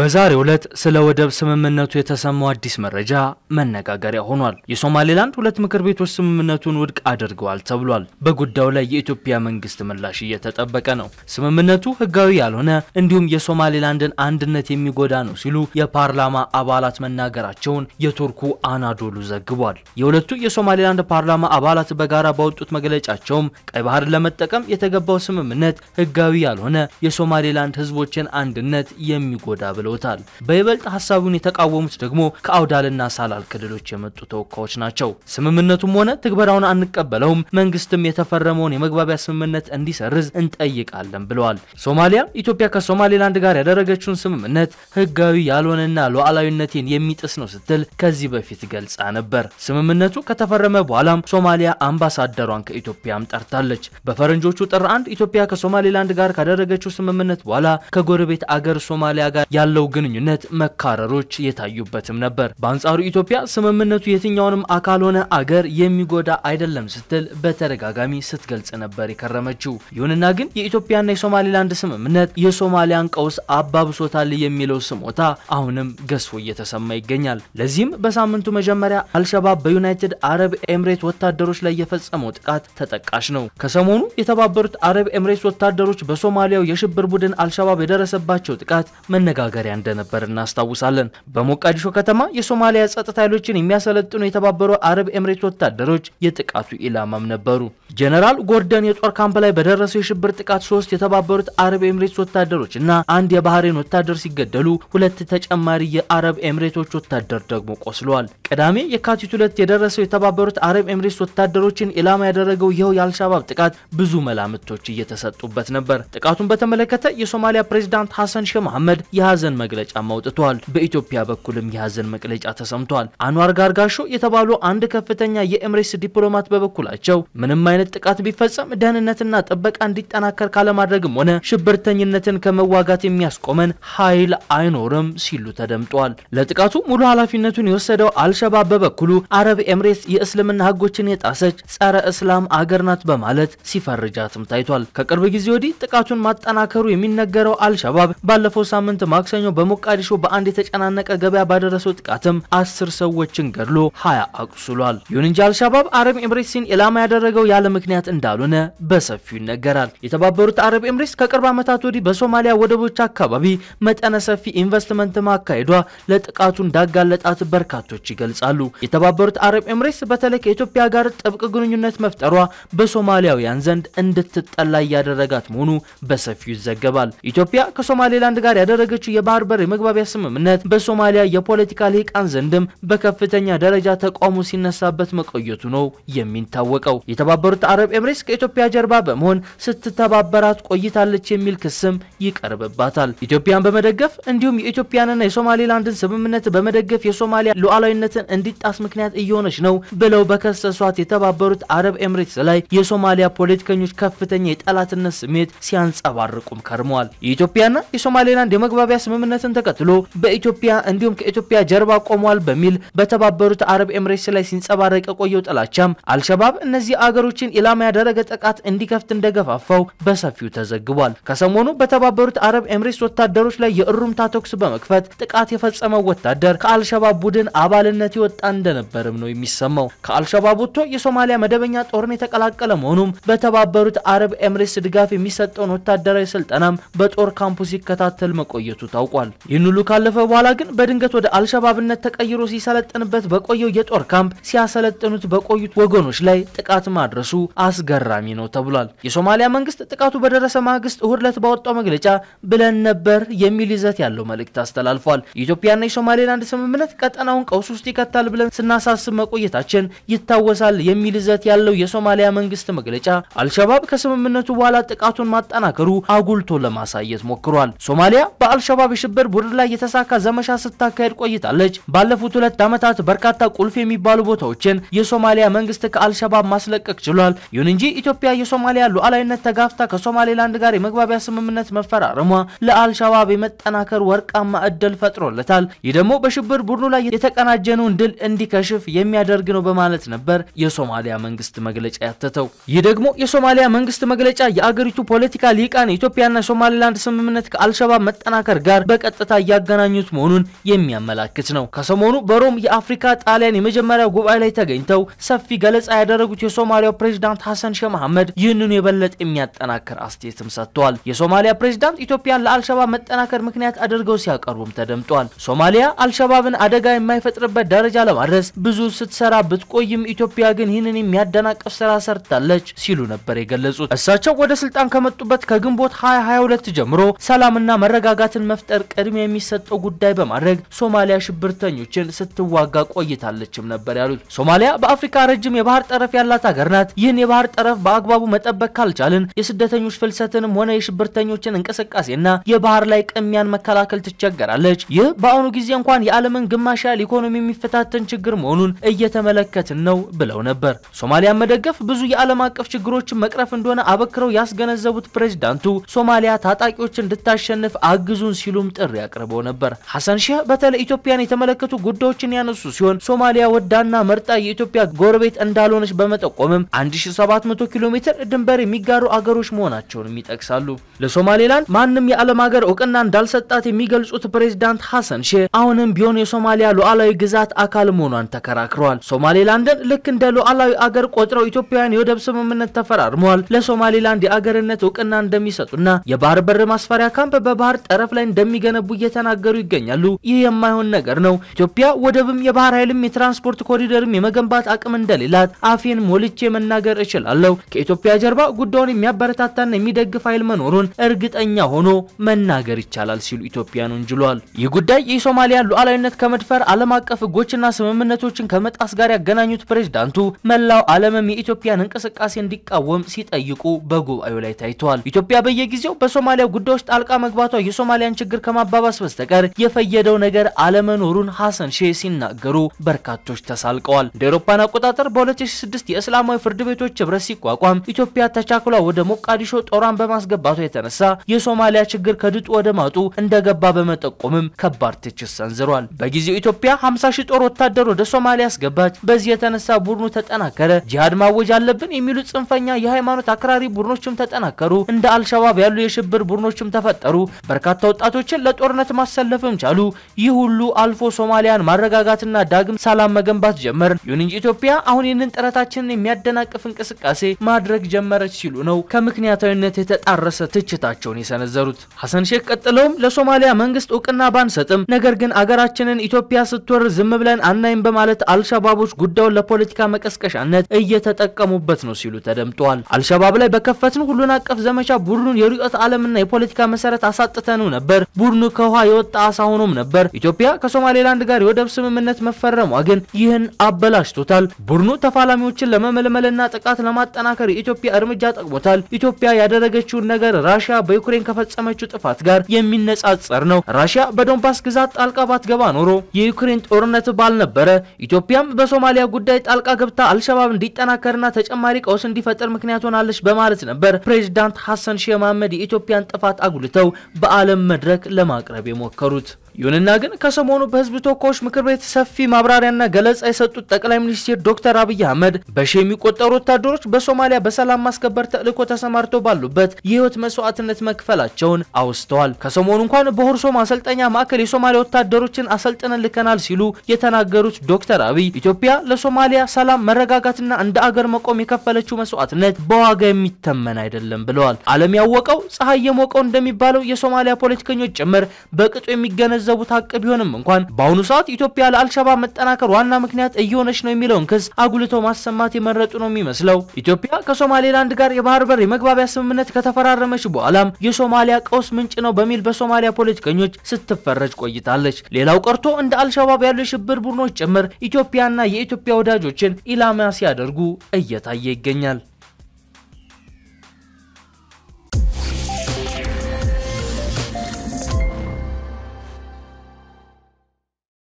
በዛሬ ዕለት ስለ ወደብ ስምምነቱ የተሰማው አዲስ መረጃ መነጋገሪያ ሆኗል። የሶማሌላንድ ሁለት ምክር ቤቶች ስምምነቱን ውድቅ አድርገዋል ተብሏል። በጉዳዩ ላይ የኢትዮጵያ መንግስት ምላሽ እየተጠበቀ ነው። ስምምነቱ ህጋዊ ያልሆነ እንዲሁም የሶማሌላንድን አንድነት የሚጎዳ ነው ሲሉ የፓርላማ አባላት መናገራቸውን የቱርኩ አናዶሉ ዘግቧል። የሁለቱ የሶማሌላንድ ፓርላማ አባላት በጋራ ባወጡት መግለጫቸውም ቀይ ባህርን ለመጠቀም የተገባው ስምምነት ህጋዊ ያልሆነ የሶማሌላንድ ህዝቦችን አንድነት የሚጎዳ ብለውታል። በይበልጥ ሀሳቡን የተቃወሙት ደግሞ ከአውዳልና ሳላል ክልሎች የመጡ ተወካዮች ናቸው። ስምምነቱም ሆነ ትግበራውን አንቀበለውም፣ መንግስትም የተፈረመውን የመግባቢያ ስምምነት እንዲሰርዝ እንጠይቃለን ብለዋል። ሶማሊያ ኢትዮጵያ ከሶማሌላንድ ጋር ያደረገችውን ስምምነት ህጋዊ ያልሆነና ሉዓላዊነቴን የሚጥስ ነው ስትል ከዚህ በፊት ገልጻ ነበር። ስምምነቱ ከተፈረመ በኋላም ሶማሊያ አምባሳደሯን ከኢትዮጵያም ጠርታለች። በፈረንጆቹ ጥር አንድ ኢትዮጵያ ከሶማሌላንድ ጋር ካደረገችው ስምምነት በኋላ ከጎረቤት አገር ሶማሊያ ጋር ያለ ያለው ግንኙነት መካረሮች የታዩበትም ነበር። በአንጻሩ ኢትዮጵያ ስምምነቱ የትኛውንም አካል ሆነ አገር የሚጎዳ አይደለም ስትል በተደጋጋሚ ስትገልጽ ነበር የከረመችው። ይሁንና ግን የኢትዮጵያና የሶማሌላንድ ስምምነት የሶማሊያን ቀውስ አባብሶታል የሚለው ስሞታ አሁንም ገዝፎ እየተሰማ ይገኛል። ለዚህም በሳምንቱ መጀመሪያ አልሸባብ በዩናይትድ አረብ ኤምሬት ወታደሮች ላይ የፈጸመው ጥቃት ተጠቃሽ ነው። ከሰሞኑ የተባበሩት አረብ ኤምሬትስ ወታደሮች በሶማሊያው የሽብር ቡድን አልሸባብ የደረሰባቸው ጥቃት መነጋገር መናገሪያ እንደነበር እናስታውሳለን። በሞቃዲሾ ከተማ የሶማሊያ ጸጥታ ኃይሎችን የሚያሰለጥኑ የተባበሩ አረብ ኤምሬት ወታደሮች የጥቃቱ ኢላማም ነበሩ። ጀነራል ጎርደን የጦር ካምፕ ላይ በደረሰው የሽብር ጥቃት ሶስት የተባበሩት አረብ ኤምሬትስ ወታደሮች እና አንድ የባህሬን ወታደር ሲገደሉ ሁለት ተጨማሪ የአረብ ኤምሬቶች ወታደር ደግሞ ቆስለዋል። ቅዳሜ የካቲት ሁለት የደረሰው የተባበሩት አረብ ኤምሬትስ ወታደሮችን ኢላማ ያደረገው ይኸው የአልሻባብ ጥቃት ብዙ መላምቶች እየተሰጡበት ነበር። ጥቃቱን በተመለከተ የሶማሊያ ፕሬዚዳንት ሐሰን ሼህ መሐመድ የሀዘን የሀዘን መግለጫ አውጥቷል። በኢትዮጵያ በኩልም የሀዘን መግለጫ ተሰምቷል። አንዋር ጋርጋሾ የተባሉ አንድ ከፍተኛ የኤምሬትስ ዲፕሎማት በበኩላቸው ምንም አይነት ጥቃት ቢፈጸም ደህንነትና ጥበቃ እንዲጠናከር ካለማድረግም ሆነ ሽብርተኝነትን ከመዋጋት የሚያስቆመን ኃይል አይኖርም ሲሉ ተደምጧል። ለጥቃቱ ሙሉ ኃላፊነቱን የወሰደው አልሸባብ በበኩሉ አረብ ኤምሬትስ የእስልምና ህጎችን የጣሰች ጸረ እስላም አገር ናት በማለት ሲፈርጃትም ታይቷል። ከቅርብ ጊዜ ወዲህ ጥቃቱን ማጠናከሩ የሚነገረው አልሸባብ ባለፈው ሳምንት ማክሰኞ ሰኞ በሞቃዲሾ በአንድ የተጨናነቀ ገበያ ባደረሰው ጥቃትም አስር ሰዎችን ገድሎ ሀያ አቁስሏል። ይሁን እንጂ አልሻባብ አረብ ኤምሬትስን ኢላማ ያደረገው ያለ ምክንያት እንዳልሆነ በሰፊው ይነገራል። የተባበሩት አረብ ኤምሬትስ ከቅርብ ዓመታት ወዲህ በሶማሊያ ወደቦች አካባቢ መጠነ ሰፊ ኢንቨስትመንት ማካሄዷ ለጥቃቱ እንዳጋለጣት በርካቶች ይገልጻሉ። የተባበሩት አረብ ኤምሬትስ በተለይ ከኢትዮጵያ ጋር ጥብቅ ግንኙነት መፍጠሯ በሶማሊያውያን ዘንድ እንድትጠላ እያደረጋት መሆኑ በሰፊው ይዘገባል። ኢትዮጵያ ከሶማሌላንድ ጋር ያደረገችው የባህር በር የመግባቢያ ስምምነት በሶማሊያ የፖለቲካ ልሂቃን ዘንድም በከፍተኛ ደረጃ ተቃውሞ ሲነሳበት መቆየቱ ነው የሚታወቀው። የተባበሩት አረብ ኤምሬትስ ከኢትዮጵያ ጀርባ በመሆን ስትተባበራት ቆይታለች የሚል ክስም ይቀርብባታል። ኢትዮጵያን በመደገፍ እንዲሁም የኢትዮጵያንና የሶማሌላንድን ስምምነት በመደገፍ የሶማሊያ ሉዓላዊነትን እንዲጣስ ምክንያት እየሆነች ነው ብለው በከሰሷት የተባበሩት አረብ ኤምሬትስ ላይ የሶማሊያ ፖለቲከኞች ከፍተኛ የጠላትነት ስሜት ሲያንጸባርቁም ከርመዋል። የኢትዮጵያና የሶማሌላንድ የመግባቢያ ስምምነትን ተከትሎ በኢትዮጵያ እንዲሁም ከኢትዮጵያ ጀርባ ቆሟል በሚል በተባበሩት አረብ ኤምሬትስ ላይ ሲንጸባረቅ የቆየው ጥላቻም አልሸባብ እነዚህ አገሮችን ኢላማ ያደረገ ጥቃት እንዲከፍት እንደገፋፋው በሰፊው ተዘግቧል። ከሰሞኑ በተባበሩት አረብ ኤምሬትስ ወታደሮች ላይ የእሩምታ ተኩስ በመክፈት ጥቃት የፈጸመው ወታደር ከአልሸባብ ቡድን አባልነት ይወጣ እንደነበርም ነው የሚሰማው። ከአልሸባብ ወጥቶ የሶማሊያ መደበኛ ጦርን የተቀላቀለ መሆኑም በተባበሩት አረብ ኤምሬትስ ድጋፍ የሚሰጠውን ወታደራዊ ስልጠናም በጦር ካምፑ ሲከታተል መቆየቱ ታውቋል። ታውቋል። ይህን ሁሉ ካለፈ በኋላ ግን በድንገት ወደ አልሸባብነት ተቀይሮ ሲሰለጥንበት በቆየው የጦር ካምፕ ሲያሰለጥኑት በቆዩት ወገኖች ላይ ጥቃት ማድረሱ አስገራሚ ነው ተብሏል። የሶማሊያ መንግስት ጥቃቱ በደረሰ ማግስት እሁድ ዕለት ባወጣው መግለጫ ብለን ነበር የሚል ይዘት ያለው መልእክት አስተላልፏል። የኢትዮጵያና የሶማሌላንድ ስምምነት ቀጠናውን ቀውስ ውስጥ ይከታል ብለን ስናሳስብ መቆየታችን ይታወሳል የሚል ይዘት ያለው የሶማሊያ መንግስት መግለጫ አልሸባብ ከስምምነቱ በኋላ ጥቃቱን ማጠናከሩ አጉልቶ ለማሳየት ሞክሯል። ሶማሊያ በአልሸባብ ሽብር ቡድን ላይ የተሳካ ዘመቻ ስታካሄድ ቆይታለች። ባለፉት ሁለት ዓመታት በርካታ ቁልፍ የሚባሉ ቦታዎችን የሶማሊያ መንግስት ከአልሸባብ ማስለቀቅ ችሏል። ይሁን እንጂ ኢትዮጵያ የሶማሊያ ሉዓላዊነት ተጋፍታ ከሶማሌላንድ ጋር የመግባቢያ ስምምነት መፈራረሟ ለአልሸባብ የመጠናከር ወርቃማ እድል ፈጥሮለታል። ይህ ደግሞ በሽብር ቡድኑ ላይ የተቀናጀነውን ድል እንዲከሽፍ የሚያደርግ ነው በማለት ነበር የሶማሊያ መንግስት መግለጫ ያተተው። ይህ ደግሞ የሶማሊያ መንግስት መግለጫ የአገሪቱ ፖለቲካ ሊቃን የኢትዮጵያና ሶማሌላንድ ስምምነት ከአልሸባብ መጠናከር ጋር ጋር በቀጥታ እያገናኙት መሆኑን የሚያመላክት ነው። ከሰሞኑ በሮም የአፍሪካ ጣሊያን የመጀመሪያ ጉባኤ ላይ ተገኝተው ሰፊ ገለጻ ያደረጉት የሶማሊያው ፕሬዚዳንት ሐሰን ሼህ መሐመድ ይህንኑ የበለጠ የሚያጠናክር አስተያየትም ሰጥተዋል። የሶማሊያ ፕሬዚዳንት ኢትዮጵያን ለአልሸባብ መጠናከር ምክንያት አድርገው ሲያቀርቡም ተደምጧል። ሶማሊያ አልሸባብን አደጋ የማይፈጥርበት ደረጃ ለማድረስ ብዙ ስትሰራ ብትቆይም ኢትዮጵያ ግን ይህንን የሚያደናቅፍ ስራ ሰርታለች ሲሉ ነበር የገለጹት። እሳቸው ወደ ስልጣን ከመጡበት ከግንቦት 2022 ጀምሮ ሰላምና መረጋጋትን መፍጠር በስተቀር ቅድሚያ የሚሰጠው ጉዳይ በማድረግ ሶማሊያ ሽብርተኞችን ስትዋጋ ቆይታለችም ነበር ያሉት። ሶማሊያ በአፍሪካ ረጅም የባህር ጠረፍ ያላት ሀገር ናት። ይህን የባህር ጠረፍ በአግባቡ መጠበቅ ካልቻልን የስደተኞች ፍልሰትንም ሆነ የሽብርተኞችን እንቅስቃሴና የባህር ላይ ቅሚያን መከላከል ትቸገራለች። ይህ በአሁኑ ጊዜ እንኳን የዓለምን ግማሽ ያህል ኢኮኖሚ የሚፈታተን ችግር መሆኑን እየተመለከትን ነው ብለው ነበር። ሶማሊያን መደገፍ ብዙ የዓለም አቀፍ ችግሮችን መቅረፍ እንደሆነ አበክረው ያስገነዘቡት ፕሬዚዳንቱ ሶማሊያ ታጣቂዎች እንድታሸንፍ አግዙን ሲሉ እንዲሉም ጥሪ አቅርበው ነበር። ሐሰን ሼህ በተለይ ኢትዮጵያን የተመለከቱ ጉዳዮችን ያነሱ ሲሆን ሶማሊያ ወዳና መርጣ የኢትዮጵያ ጎረቤት እንዳልሆነች በመጠቆምም 1700 ኪሎ ሜትር ድንበር የሚጋሩ አገሮች መሆናቸውንም ይጠቅሳሉ። ለሶማሌላንድ ማንም የዓለም ሀገር እውቅና እንዳልሰጣት የሚገልጹት ፕሬዚዳንት ሐሰን ሼህ አሁንም ቢሆን የሶማሊያ ሉዓላዊ ግዛት አካል መሆኗን ተከራክረዋል። ሶማሌላንድን ልክ እንደ ሉዓላዊ አገር ቆጥረው ኢትዮጵያውያን የወደብ ስምምነት ተፈራርመዋል። ለሶማሌላንድ የአገርነት እውቅና እንደሚሰጡና የባህር በር ማስፈሪያ ካምፕ በባህር ጠረፍ ላይ እንደሚ እንደሚገነቡ እየተናገሩ ይገኛሉ። ይህ የማይሆን ነገር ነው። ኢትዮጵያ ወደብም የባህር ኃይልም የትራንስፖርት ኮሪደርም የመገንባት አቅም እንደሌላት አፌን ሞልቼ መናገር እችላለሁ። ከኢትዮጵያ ጀርባ ጉዳዩን የሚያበረታታና የሚደግፍ ኃይል መኖሩን እርግጠኛ ሆኖ መናገር ይቻላል ሲሉ ኢትዮጵያን ወንጅሏል። ይህ ጉዳይ የሶማሊያ ሉዓላዊነት ከመድፈር ዓለም አቀፍ ህጎችና ስምምነቶችን ከመጣስ ጋር ያገናኙት ፕሬዝዳንቱ መላው ዓለምም የኢትዮጵያን እንቅስቃሴ እንዲቃወም ሲጠይቁ በጉባኤው ላይ ታይተዋል። ኢትዮጵያ በየጊዜው በሶማሊያ ጉዳዮች ጣልቃ መግባቷ የሶማሊያን ችግር ችግር ከማባባስ በስተቀር የፈየደው ነገር አለመኖሩን ሐሰን ሼህ ሲናገሩ በርካቶች ተሳልቀዋል። እንደ አውሮፓን አቆጣጠር በ2006 የእስላማዊ ፍርድ ቤቶች ህብረት ሲቋቋም ኢትዮጵያ ተቻክሏ ወደ ሞቃዲሾ ጦሯን በማስገባቷ የተነሳ የሶማሊያ ችግር ከድጡ ወደ ማጡ እንደገባ በመጠቆምም ከባድ ትችት ሰንዝሯል። በጊዜው ኢትዮጵያ 50 ሺህ ጦር ወታደር ወደ ሶማሊያ አስገባች። በዚህ የተነሳ ቡድኑ ተጠናከረ። ጂሃድ ማወጅ አለብን የሚሉ ጽንፈኛ የሃይማኖት አክራሪ ቡድኖችም ተጠናከሩ። እንደ አልሸባብ ያሉ የሽብር ቡድኖችም ተፈጠሩ። በርካታ ወጣቶች ኃይሎችን ለጦርነት ማሰለፍም ቻሉ። ይህ ሁሉ አልፎ ሶማሊያን ማረጋጋትና ዳግም ሰላም መገንባት ጀመር። ይሁን እንጂ ኢትዮጵያ አሁን ይህንን ጥረታችንን የሚያደናቅፍ እንቅስቃሴ ማድረግ ጀመረች ሲሉ ነው ከምክንያታዊነት የተጣረሰ ትችታቸውን የሰነዘሩት። ሐሰን ሼክ ቀጥለውም ለሶማሊያ መንግስት እውቅና ባንሰጥም ነገር ግን አገራችንን ኢትዮጵያ ስትወር ዝም ብለን አናይም በማለት አልሸባቦች ጉዳዩን ለፖለቲካ መቀስቀሻነት እየተጠቀሙበት ነው ሲሉ ተደምጠዋል። አልሸባብ ላይ በከፈትን ሁሉን አቀፍ ዘመቻ ቡድኑን የርዕዮተ ዓለምና የፖለቲካ መሰረት አሳጥተን ነበር። ቡድኑ ከውሃ የወጣ አሳ ሆኖም ነበር። ኢትዮጵያ ከሶማሌላንድ ጋር የወደብ ስምምነት መፈረሟ ግን ይህን አበላሽቶታል። ቡድኑ ተፋላሚዎችን ለመመልመልና ጥቃት ለማጠናከር የኢትዮጵያ እርምጃ ጠቅሞታል። ኢትዮጵያ ያደረገችውን ነገር ራሽያ በዩክሬን ከፈጸመችው ጥፋት ጋር የሚነጻጸር ነው። ራሽያ በዶንባስ ግዛት ጣልቃ ባትገባ ኖሮ የዩክሬን ጦርነት ባልነበረ። ኢትዮጵያም በሶማሊያ ጉዳይ ጣልቃ ገብታ አልሸባብ እንዲጠናከርና ተጨማሪ ቀውስ እንዲፈጠር ምክንያት ሆናለች በማለት ነበር ፕሬዚዳንት ሐሰን ሼህ መሐመድ የኢትዮጵያን ጥፋት አጉልተው በዓለም መድረክ ለማቅረብ የሞከሩት ይሁንና ግን ከሰሞኑ በህዝብ ተወካዮች ምክር ቤት ሰፊ ማብራሪያና ገለጻ የሰጡት ጠቅላይ ሚኒስትር ዶክተር አብይ አህመድ በሺ የሚቆጠሩ ወታደሮች በሶማሊያ በሰላም ማስከበር ተልእኮ ተሰማርተው ባሉበት የህይወት መስዋዕትነት መክፈላቸውን አውስተዋል። ከሰሞኑ እንኳን በሁርሶ ማሰልጠኛ ማዕከል የሶማሊያ ወታደሮችን አሰልጥነን ልከናል ሲሉ የተናገሩት ዶክተር አብይ ኢትዮጵያ ለሶማሊያ ሰላም፣ መረጋጋትና እንደ አገር መቆም የከፈለችው መስዋዕትነት በዋጋ የሚተመን አይደለም ብለዋል። ዓለም ያወቀው ፀሐይ የሞቀው እንደሚባለው የሶማሊያ ፖለቲከኞች ጭምር በቅጡ የሚገነ ያስገነዘቡት አቅ ቢሆንም እንኳን በአሁኑ ሰዓት ኢትዮጵያ ለአልሸባብ መጠናከር ዋና ምክንያት እየሆነች ነው የሚለውን ክስ አጉልቶ ማሰማት የመረጡ ነው የሚመስለው። ኢትዮጵያ ከሶማሌላንድ ጋር የባህር በር የመግባቢያ ስምምነት ከተፈራረመች በኋላም የሶማሊያ ቀውስ ምንጭ ነው በሚል በሶማሊያ ፖለቲከኞች ስትፈረጅ ቆይታለች። ሌላው ቀርቶ እንደ አልሸባብ ያሉ የሽብር ቡድኖች ጭምር ኢትዮጵያና የኢትዮጵያ ወዳጆችን ኢላማ ሲያደርጉ እየታየ ይገኛል።